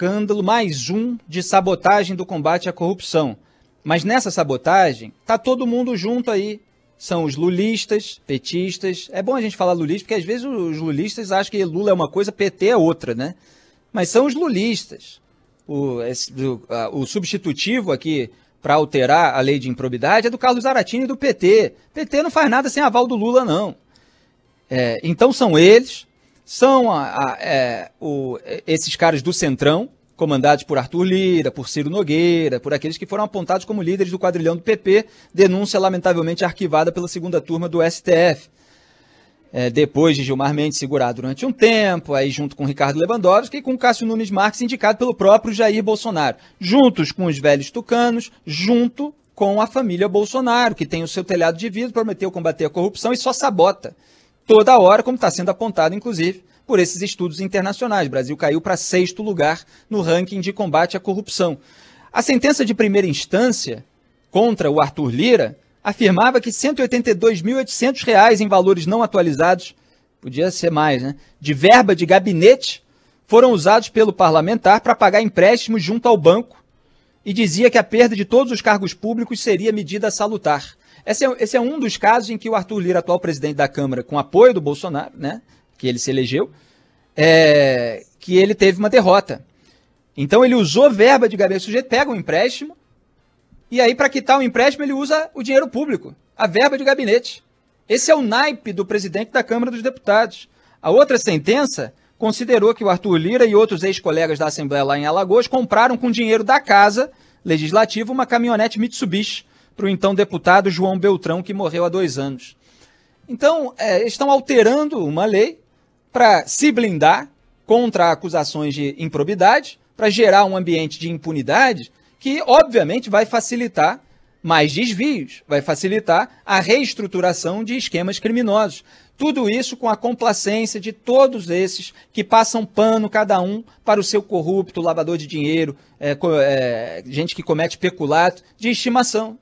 escândalo mais um de sabotagem do combate à corrupção. Mas nessa sabotagem, tá todo mundo junto aí. São os lulistas, petistas. É bom a gente falar lulista, porque às vezes os lulistas acham que Lula é uma coisa, PT é outra, né? Mas são os lulistas. O, esse, o, a, o substitutivo aqui para alterar a lei de improbidade é do Carlos Aratini e do PT. PT não faz nada sem aval do Lula, não. É, então são eles são a, a, é, o, é, esses caras do Centrão, comandados por Arthur Lira, por Ciro Nogueira, por aqueles que foram apontados como líderes do quadrilhão do PP, denúncia lamentavelmente arquivada pela segunda turma do STF. É, depois de Gilmar Mendes segurar durante um tempo, aí junto com Ricardo Lewandowski e com Cássio Nunes Marques, indicado pelo próprio Jair Bolsonaro, juntos com os velhos tucanos, junto com a família Bolsonaro, que tem o seu telhado de vidro, prometeu combater a corrupção e só sabota toda hora, como está sendo apontado, inclusive, por esses estudos internacionais. O Brasil caiu para sexto lugar no ranking de combate à corrupção. A sentença de primeira instância contra o Arthur Lira afirmava que R$ 182.800 em valores não atualizados, podia ser mais, né, de verba de gabinete, foram usados pelo parlamentar para pagar empréstimos junto ao banco e dizia que a perda de todos os cargos públicos seria medida salutar. Esse é, esse é um dos casos em que o Arthur Lira, atual presidente da Câmara, com apoio do Bolsonaro, né, que ele se elegeu, é, que ele teve uma derrota. Então ele usou verba de gabinete, o sujeito pega um empréstimo, e aí para quitar o empréstimo ele usa o dinheiro público, a verba de gabinete. Esse é o naipe do presidente da Câmara dos Deputados. A outra sentença considerou que o Arthur Lira e outros ex-colegas da Assembleia lá em Alagoas compraram com dinheiro da casa legislativa uma caminhonete Mitsubishi para o então deputado João Beltrão, que morreu há dois anos. Então, é, estão alterando uma lei para se blindar contra acusações de improbidade, para gerar um ambiente de impunidade que, obviamente, vai facilitar mais desvios, vai facilitar a reestruturação de esquemas criminosos. Tudo isso com a complacência de todos esses que passam pano, cada um, para o seu corrupto, lavador de dinheiro, é, é, gente que comete peculato de estimação.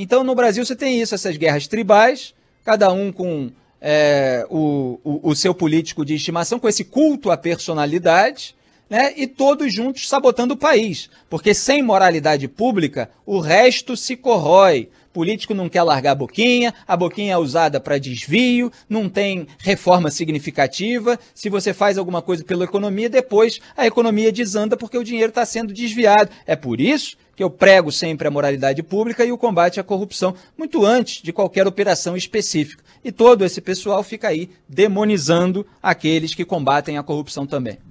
Então, no Brasil, você tem isso, essas guerras tribais, cada um com é, o, o, o, seu político de estimação, com esse culto à personalidade, né? e todos juntos sabotando o país. Porque sem moralidade pública, o resto se corrói político não quer largar a boquinha, a boquinha é usada para desvio, não tem reforma significativa. Se você faz alguma coisa pela economia, depois a economia desanda porque o dinheiro está sendo desviado. É por isso que eu prego sempre a moralidade pública e o combate à corrupção, muito antes de qualquer operação específica. E todo esse pessoal fica aí demonizando aqueles que combatem a corrupção também.